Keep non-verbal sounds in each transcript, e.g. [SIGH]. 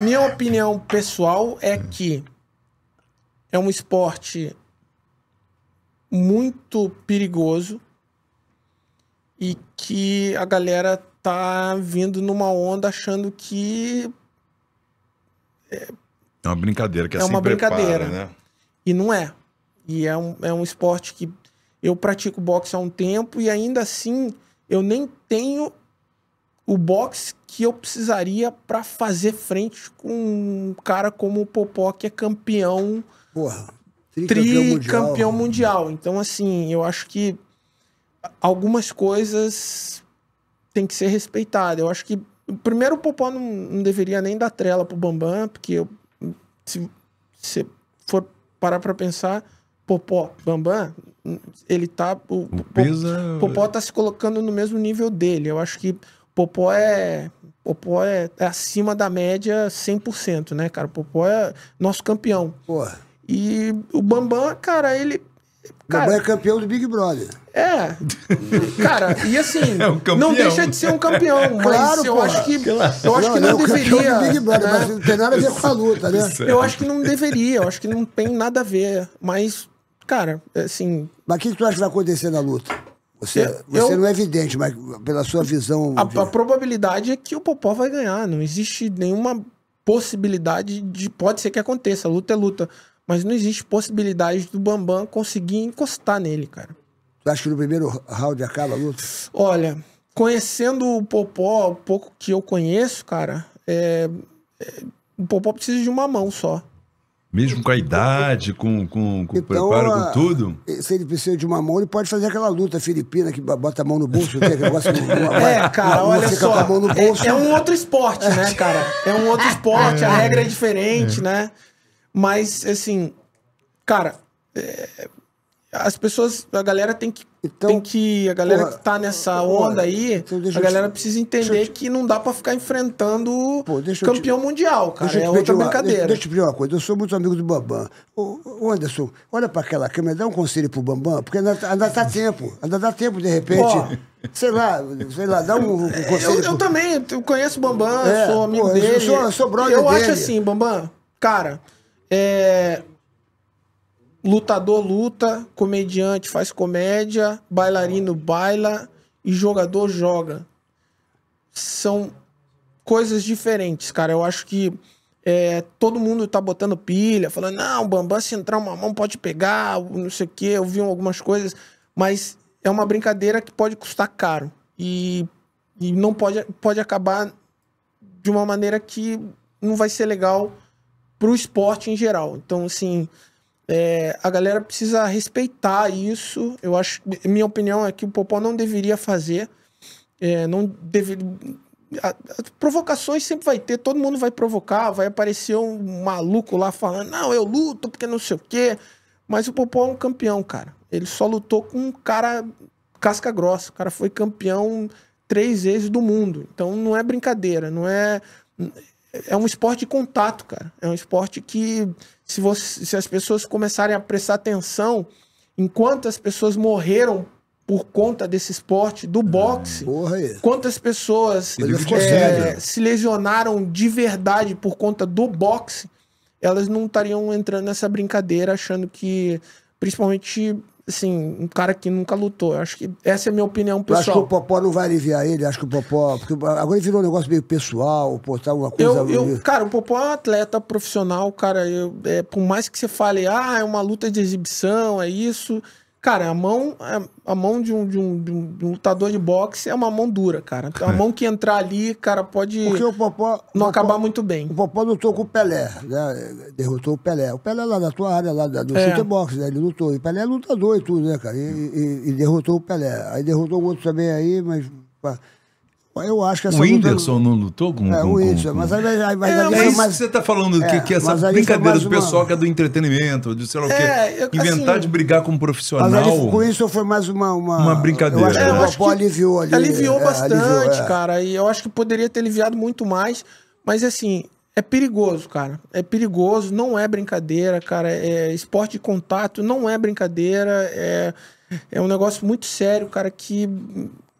Minha opinião pessoal é que é um esporte muito perigoso e que a galera tá vindo numa onda achando que é, é uma brincadeira que é, é uma brincadeira prepara, né? e não é e é um, é um esporte que eu pratico boxe há um tempo e ainda assim eu nem tenho o box que eu precisaria para fazer frente com um cara como o Popó, que é campeão. Porra, tricampeão tri mundial. Campeão né? mundial. Então, assim, eu acho que algumas coisas têm que ser respeitadas. Eu acho que. Primeiro, o Popó não, não deveria nem dar trela pro Bambam, porque eu, se você for parar pra pensar, Popó, Bambam, ele tá. O, o é- Popó tá se colocando no mesmo nível dele. Eu acho que Popó é. Popó é, é acima da média 100%, né, cara? Popó é nosso campeão. Porra. E o Bambam, cara, ele. Cara, Bambam é campeão do Big Brother. É. Cara, e assim, [LAUGHS] é um não deixa de ser um campeão. Claro, eu acho que, eu acho que é não, não é deveria. Do Big Brother, né? mas não tem nada a ver com a luta, né? Eu acho que não deveria, eu acho que não tem nada a ver. Mas, cara, assim. Mas o que tu acha que vai acontecer na luta? Você, eu, você não é evidente, mas pela sua visão. A, a, probabilidade é que o Popó vai ganhar. Não existe nenhuma possibilidade de. Pode ser que aconteça, luta é luta. Mas não existe possibilidade do Bambam conseguir encostar nele, cara. Tu acha que no primeiro round acaba a luta? Olha, conhecendo o Popó, o pouco que eu conheço, cara, é, é, o Popó precisa de uma mão só. Mesmo com a idade, com, com, com então, preparo, com ah, tudo? Se ele precisa de uma mão, ele pode fazer aquela luta filipina que bota a mão no bolso, tem negócio [LAUGHS] de uma, É, cara, uma, olha só. É, é, um outro esporte, né, cara? É um outro esporte, é, a regra é diferente, é. né? Mas, assim, cara, é, as pessoas, a galera tem que. Então, tem que a galera porra, que tá nessa onda porra, aí, então a galera te, precisa entender te, que não dá para ficar enfrentando pô, campeão te, mundial, cara. Deixa é outra uma, brincadeira. Deixa, deixa, eu te pedir uma coisa, eu sou muito amigo do Bambam. Ô, ô Anderson, olha para aquela câmera, dá um conselho pro Bambam, porque ainda, ainda tá tempo. Ainda dá tempo, de repente. Pô, sei lá, sei lá, dá um, um conselho. Eu, pro... eu, também, eu conheço o Bambam, é, sou amigo pô, dele. Eu sou, sou brother eu dele. Eu acho assim, Bambam, cara, é lutador luta, comediante faz comédia, bailarino baila e jogador joga. São coisas diferentes, cara. Eu acho que é, todo mundo tá botando pilha, falando, não, o Bambam, se entrar uma mão, pode pegar, não sei o quê. Eu vi algumas coisas, mas é uma brincadeira que pode custar caro. E, e não pode, pode acabar de uma maneira que não vai ser legal pro esporte em geral. Então, assim, é, a galera precisa respeitar isso. Eu acho, minha opinião é que o Popó não deveria fazer. É, não deveria. provocações sempre vai ter, todo mundo vai provocar, vai aparecer um maluco lá falando, não, eu luto porque não sei o quê. Mas o Popó é um campeão, cara. Ele só lutou com um cara casca grossa. O cara foi campeão três vezes do mundo. Então não é brincadeira, não é é um esporte de contato, cara. É um esporte que, se, você, se as pessoas começarem a prestar atenção enquanto as pessoas morreram por conta desse esporte, do ah, boxe, ah, quantas pessoas é, se lesionaram de verdade por conta do boxe, elas não estariam entrando nessa brincadeira achando que, principalmente assim, um cara que nunca lutou. Eu acho que essa é a minha opinião pessoal. Eu acho que o Popó não vai aliviar ele, acho que o Popó. Porque agora ele virou um negócio meio pessoal, pô, tá coisa. Eu, eu, cara, o Popó é um atleta profissional, cara. Eu, é, por mais que você fale, ah, é uma luta de exibição, é isso. Cara, a mão, é, a mão de um, de, um, de, um, lutador de boxe é uma mão dura, cara. A é. mão que entrar ali, cara, pode Porque o Popó, não acabar muito bem. O Popó lutou com o Pelé, né? Derrotou o Pelé. O Pelé lá da tua área, lá do é. boxe né? Ele lutou. E o Pelé é lutador e tudo, né, cara? E, e, e derrotou o Pelé. Aí derrotou o outro também aí, mas... Eu acho que essa o Whindersson não lutou com, é, com, o Whindersson, mas, aí é, mas é, mas mais... você está falando é, que, que essa brincadeira do pessoal que é do entretenimento, de sei lá o quê, é, assim, inventar assim, de brigar com um profissional. Mas ali, com isso foi mais uma uma, uma brincadeira. Eu acho que, é, eu acho que aliviou ali, aliviou é, bastante, aliviou, cara. E eu acho que poderia ter aliviado muito mais, mas assim é perigoso, cara. É perigoso, não é brincadeira, cara. É esporte de contato, não é brincadeira. É, é um negócio muito sério, cara, que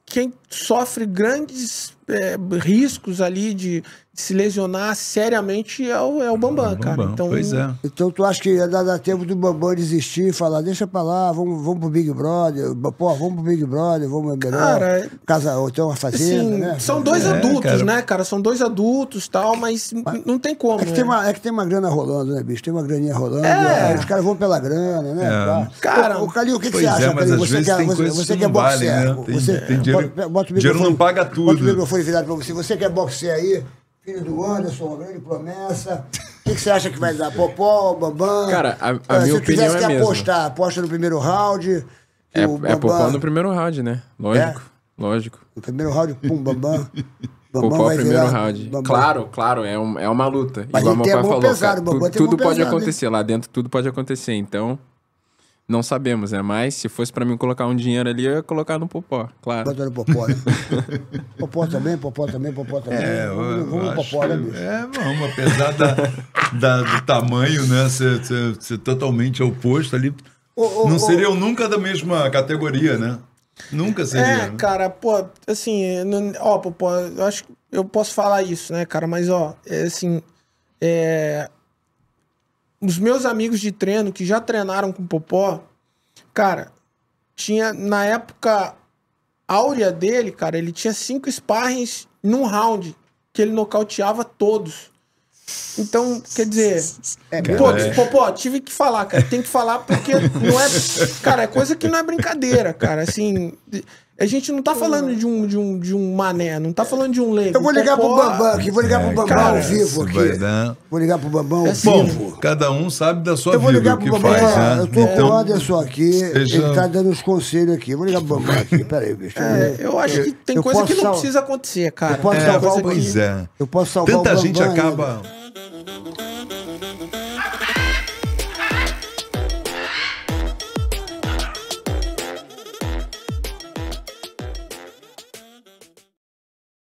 quem sofre grandes é, riscos ali de, de, se lesionar seriamente é o, é o Bambam, é Bambam cara. Então, pois é. Então tu acha que ia dar tempo do Bambam desistir e falar, deixa pra lá, vamos, vamos pro Big Brother, pô, vamos pro Big Brother, vamos é melhor. casa, ou tem então assim, uma fazenda, sim, né? São dois é, adultos, cara. né, cara? São dois adultos tal, mas, mas não tem como. É que, né? tem uma, é que tem uma grana rolando, né, bicho? Tem uma graninha rolando, é. Né? os caras vão pela grana, né? É. Cara, o, o Calil, o que, que você acha, Calil? Você, quer, você, você quer boxe cego? Né? Você, tem dinheiro bota o dinheiro não paga tudo. Bota o microfone virado pra você. Você quer é boxear aí? Filho do Anderson, uma grande promessa. O que, que você acha que vai dar? Popó, Bambam? Cara, a, a ah, minha opinião é mesmo. Se tivesse que apostar, aposta no primeiro round. É, é Popó no primeiro round, né? Lógico, é? lógico. No primeiro round, pum, Bambam. [LAUGHS] Bambam Popó vai primeiro virar, round. Bambam. Claro, claro, é, um, é uma luta. Mas igual meu pai falou, pesado, cara, tu, tudo pesado, pode acontecer, lá dentro tudo pode acontecer, então... Não sabemos, né? Mas se fosse para mim colocar um dinheiro ali, eu ia colocar no Popó, claro. Bota no Popó, né? [LAUGHS] popó também, Popó também, Popó também. É, vamos, vamos no Popó, né, bicho? É, vamos, apesar da, da, do tamanho, né? Ser, ser, ser totalmente oposto ali. Ô, ô, não seriam ô, nunca da mesma categoria, né? Nunca seria. É, né? cara, pô, assim, ó, Popó, eu acho que eu posso falar isso, né, cara? Mas, ó, é assim, é, os meus amigos de treino que já treinaram com Popó, cara, tinha na época áurea dele, cara, ele tinha cinco sparrings num round que ele nocauteava todos. Então, quer dizer, é, pô, é. Popó, tive que falar, cara. Tem que falar porque não é, cara, é coisa que não é brincadeira, cara. Assim, a gente não tá falando de um, de um, de um mané, não tá falando de um leigo. Eu vou ligar pro Bambam aqui, vou ligar é, pro Bambam ao vivo aqui. Dar... Vou ligar pro Bambam ao é assim, vivo. cada um sabe da sua vida. Eu vou ligar pro Bambam, faz, né? eu tô então, com o então, Anderson aqui, seja... ele tá dando os conselhos aqui. Eu vou ligar pro Bambam aqui, peraí, bicho. É, eu acho que tem eu coisa que não sal... precisa acontecer, cara. Eu posso é, salvar o Pois é. Eu posso salvar Tanta o Bambam gente acaba...